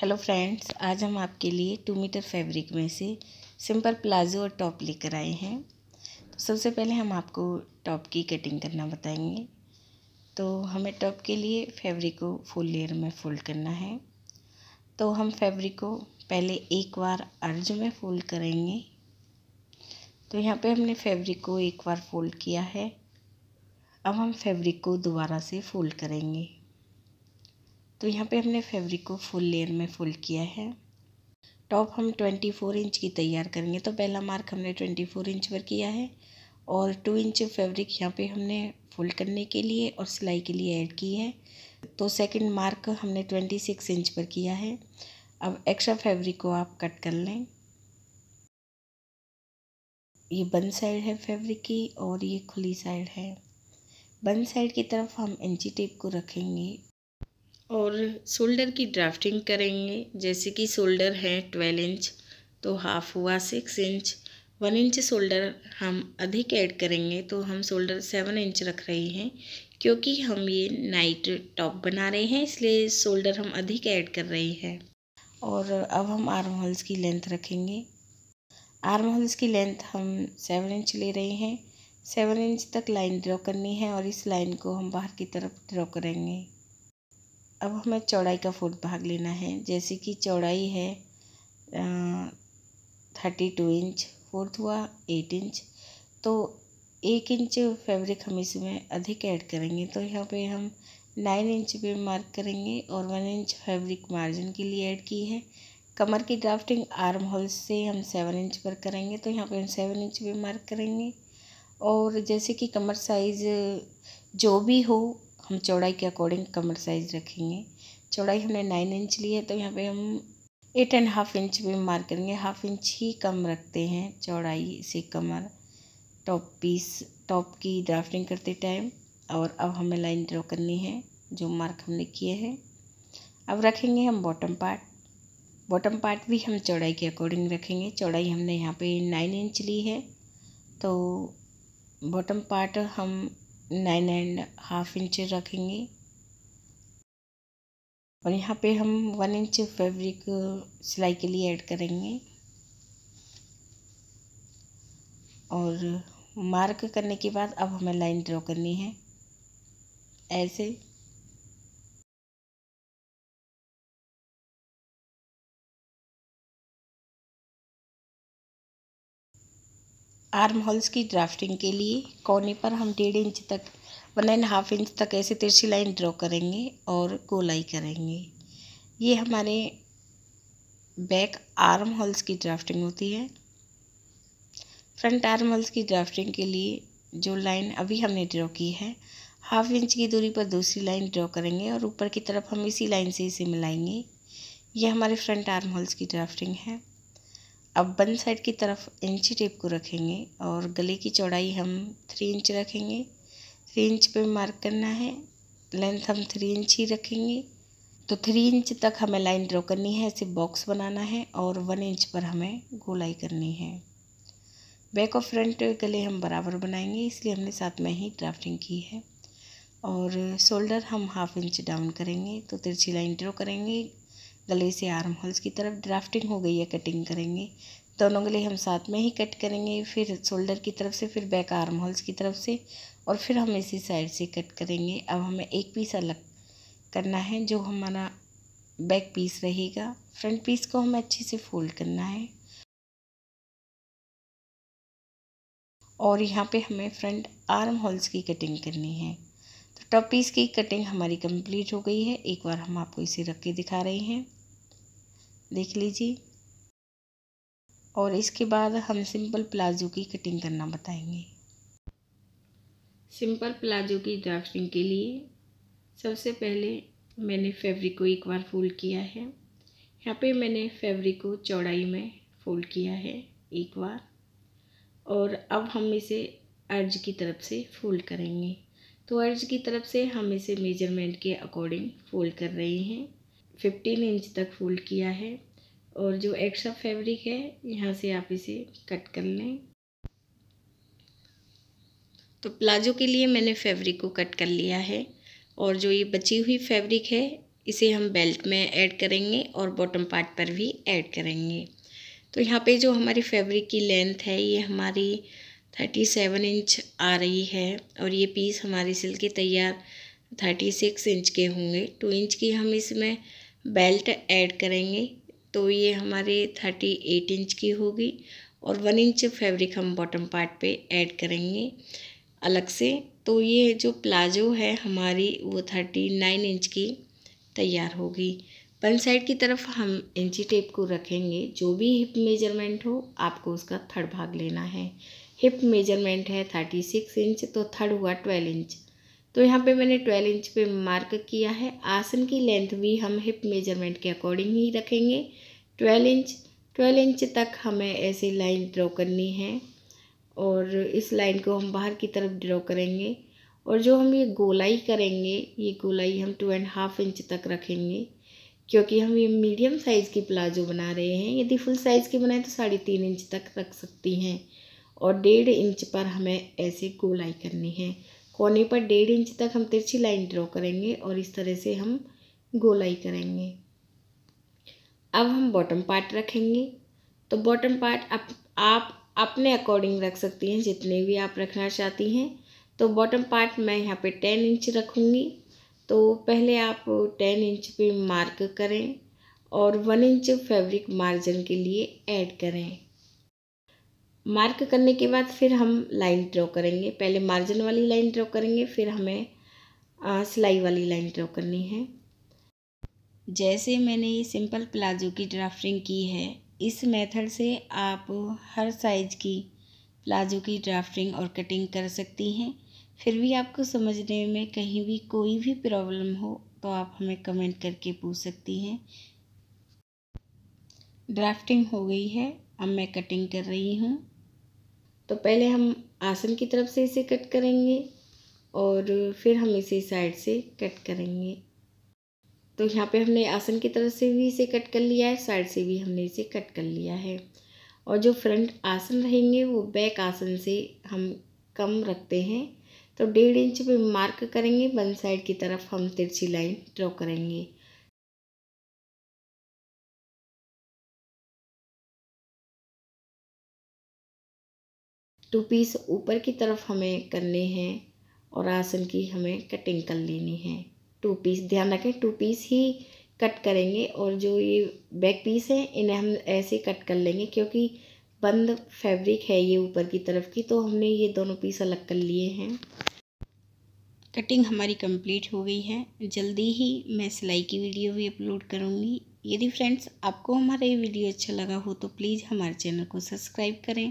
hello friends आज हम आपके लिए टू मीटर फैब्रिक में से सिंपल प्लाजो और टॉप लेकर आए हैं तो सबसे पहले हम आपको टॉप की कटिंग करना बताएंगे तो हमें टॉप के लिए फैब्रिक को फुल लेयर में फोल्ड करना है तो हम फैब्रिक को पहले एक बार अर्ज में फोल्ड करेंगे तो यहाँ पे हमने फैब्रिक को एक बार फोल्ड किया है अब हम फैब्रिक को दोबारा से फोल्ड करेंगे तो यहाँ पे हमने फैब्रिक को फुल लेयर में फुल किया है टॉप हम 24 इंच की तैयार करेंगे तो पहला मार्क हमने 24 इंच पर किया है और 2 इंच फैब्रिक यहाँ पे हमने फोल्ड करने के लिए और सिलाई के लिए ऐड की है तो सेकंड मार्क हमने 26 इंच पर किया है अब एक्स्ट्रा फैब्रिक को आप कट कर लें ये बन साइड है फैब्रिक की और ये खुली साइड है बन साइड की तरफ हम इंची टेप को रखेंगे और शोल्डर की ड्राफ्टिंग करेंगे जैसे कि शोल्डर है ट्वेल्व इंच तो हाफ हुआ six inch one inch shoulder हम अधिक ऐड करेंगे तो हम शोल्डर सेवन इंच रख रहे हैं क्योंकि हम ये नाइट टॉप बना रहे हैं इसलिए शोल्डर हम अधिक ऐड कर रहे हैं और अब हम आर्म होल्स की लेंथ रखेंगे आर्म होल्स की लेंथ हम सेवन इंच ले रहे हैं सेवन इंच तक लाइन ड्रॉ करनी है और इस लाइन को हम बाहर की तरफ ड्रॉ करेंगे अब हमें चौड़ाई का फुल भाग लेना है जैसे कि चौड़ाई है थर्टी टू इंच फोर्थ हुआ एट इंच तो एक इंच फैब्रिक हम इसमें अधिक ऐड करेंगे तो यहाँ पे हम नाइन इंच पे मार्क करेंगे और वन इंच फैब्रिक मार्जिन के लिए ऐड की है कमर की ड्राफ्टिंग आर्म होल से हम सेवन इंच पर करेंगे तो यहाँ पे हम सेवन इंच पे मार्क करेंगे और जैसे कि कमर साइज़ जो भी हो हम चौड़ाई के अकॉर्डिंग कमर साइज़ रखेंगे चौड़ाई हमने नाइन इंच ली है तो यहाँ पे हम एट एंड हाफ इंच भी मार करेंगे हाफ इंच ही कम रखते हैं चौड़ाई से कमर टॉप पीस टॉप की ड्राफ्टिंग करते टाइम और अब हमें लाइन ड्रॉ करनी है जो मार्क हमने किए हैं अब रखेंगे हम बॉटम पार्ट बॉटम पार्ट भी हम चौड़ाई के अकॉर्डिंग रखेंगे चौड़ाई हमने यहाँ पे नाइन इंच ली है तो बॉटम पार्ट हम नाइन एंड हाफ इंच रखेंगे और यहाँ पे हम वन इंच फैब्रिक सिलाई के लिए ऐड करेंगे और मार्क करने के बाद अब हमें लाइन ड्रॉ करनी है ऐसे आर्म होल्स की ड्राफ्टिंग के लिए कोने पर हम डेढ़ इंच तक वन एंड हाफ इंच तक ऐसे तिरछी लाइन ड्रॉ करेंगे और गोलाई करेंगे ये हमारे बैक आर्म होल्स की ड्राफ्टिंग होती है फ्रंट आर्म होल्स की ड्राफ्टिंग के लिए जो लाइन अभी हमने ड्रॉ की है हाफ इंच की दूरी पर दूसरी लाइन ड्रॉ करेंगे और ऊपर की तरफ हम इसी लाइन से इसे मिलाएंगे ये हमारे फ्रंट आर्म होल्स की ड्राफ्टिंग है अब बंद साइड की तरफ इंची टेप को रखेंगे और गले की चौड़ाई हम थ्री इंच रखेंगे थ्री इंच पे मार्क करना है लेंथ हम थ्री इंच ही रखेंगे तो थ्री इंच तक हमें लाइन ड्रॉ करनी है ऐसे बॉक्स बनाना है और वन इंच पर हमें गोलाई करनी है बैक और फ्रंट गले हम बराबर बनाएंगे इसलिए हमने साथ में ही ड्राफ्टिंग की है और शोल्डर हम हाफ इंच डाउन करेंगे तो तिरछी लाइन ड्रॉ करेंगे गले से आर्म होल्स की तरफ ड्राफ्टिंग हो गई है कटिंग करेंगे दोनों गले हम साथ में ही कट करेंगे फिर शोल्डर की तरफ से फिर बैक आर्म होल्स की तरफ से और फिर हम इसी साइड से कट करेंगे अब हमें एक पीस अलग करना है जो हमारा बैक पीस रहेगा फ्रंट पीस को हमें अच्छे से फोल्ड करना है और यहाँ पे हमें फ्रंट आर्म होल्स की कटिंग करनी है तो टॉप पीस की कटिंग हमारी कंप्लीट हो गई है एक बार हम आपको इसे रख के दिखा रहे हैं देख लीजिए और इसके बाद हम सिंपल प्लाजो की कटिंग करना बताएंगे सिंपल प्लाजो की ड्राफ्टिंग के लिए सबसे पहले मैंने फैब्रिक को एक बार फोल्ड किया है यहाँ पे मैंने फैब्रिक को चौड़ाई में फोल्ड किया है एक बार और अब हम इसे अर्ज की तरफ से फोल्ड करेंगे तो अर्ज की तरफ से हम इसे मेजरमेंट के अकॉर्डिंग फोल्ड कर रहे हैं फिफ्टीन इंच तक फोल्ड किया है और जो एक्स्ट्रा फैब्रिक है यहाँ से आप इसे कट कर लें तो प्लाजो के लिए मैंने फैब्रिक को कट कर लिया है और जो ये बची हुई फैब्रिक है इसे हम बेल्ट में ऐड करेंगे और बॉटम पार्ट पर भी ऐड करेंगे तो यहाँ पे जो हमारी फैब्रिक की लेंथ है ये हमारी थर्टी सेवन इंच आ रही है और ये पीस हमारे सिल के तैयार थर्टी सिक्स इंच के होंगे टू इंच की हम इसमें बेल्ट ऐड करेंगे तो ये हमारे थर्टी एट इंच की होगी और वन इंच फैब्रिक हम बॉटम पार्ट पे ऐड करेंगे अलग से तो ये जो प्लाजो है हमारी वो थर्टी नाइन इंच की तैयार होगी वन साइड की तरफ हम इंची टेप को रखेंगे जो भी हिप मेजरमेंट हो आपको उसका थर्ड भाग लेना है हिप मेजरमेंट है थर्टी सिक्स इंच तो थर्ड हुआ ट्वेल्व इंच तो यहाँ पे मैंने 12 इंच पे मार्क किया है आसन की लेंथ भी हम हिप मेजरमेंट के अकॉर्डिंग ही रखेंगे 12 इंच 12 इंच तक हमें ऐसे लाइन ड्रॉ करनी है और इस लाइन को हम बाहर की तरफ ड्रॉ करेंगे और जो हम ये गोलाई करेंगे ये गोलाई हम टू एंड हाफ इंच तक रखेंगे क्योंकि हम ये मीडियम साइज़ की प्लाजो बना रहे हैं यदि फुल साइज़ की बनाएं तो साढ़े तीन इंच तक रख सकती हैं और डेढ़ इंच पर हमें ऐसे गोलाई करनी है कोने पर डेढ़ इंच तक हम तिरछी लाइन ड्रॉ करेंगे और इस तरह से हम गोलाई करेंगे अब हम बॉटम पार्ट रखेंगे तो बॉटम पार्ट आप आप अपने अकॉर्डिंग रख सकती हैं जितने भी आप रखना चाहती हैं तो बॉटम पार्ट मैं यहाँ पे टेन इंच रखूँगी तो पहले आप टेन इंच पे मार्क करें और वन इंच फैब्रिक मार्जिन के लिए ऐड करें मार्क करने के बाद फिर हम लाइन ड्रॉ करेंगे पहले मार्जिन वाली लाइन ड्रॉ करेंगे फिर हमें सिलाई वाली लाइन ड्रॉ करनी है जैसे मैंने ये सिंपल प्लाजो की ड्राफ्टिंग की है इस मेथड से आप हर साइज की प्लाजो की ड्राफ्टिंग और कटिंग कर सकती हैं फिर भी आपको समझने में कहीं भी कोई भी प्रॉब्लम हो तो आप हमें कमेंट करके पूछ सकती हैं ड्राफ्टिंग हो गई है अब मैं कटिंग कर रही हूँ तो पहले हम आसन की तरफ से इसे कट करेंगे और फिर हम इसे साइड से कट करेंगे तो यहाँ पे हमने आसन की तरफ से भी इसे कट कर लिया है साइड से भी हमने इसे कट कर लिया है और जो फ्रंट आसन रहेंगे वो बैक आसन से हम कम रखते हैं तो डेढ़ इंच पे मार्क करेंगे वन साइड की तरफ हम तिरछी लाइन ड्रॉ करेंगे टू पीस ऊपर की तरफ हमें करने हैं और आसन की हमें कटिंग कर लेनी है टू पीस ध्यान रखें टू पीस ही कट करेंगे और जो ये बैक पीस हैं इन्हें हम ऐसे कट कर लेंगे क्योंकि बंद फैब्रिक है ये ऊपर की तरफ की तो हमने ये दोनों पीस अलग कर लिए हैं कटिंग हमारी कंप्लीट हो गई है जल्दी ही मैं सिलाई की वीडियो भी अपलोड करूँगी यदि फ्रेंड्स आपको हमारा ये वीडियो अच्छा लगा हो तो प्लीज़ हमारे चैनल को सब्सक्राइब करें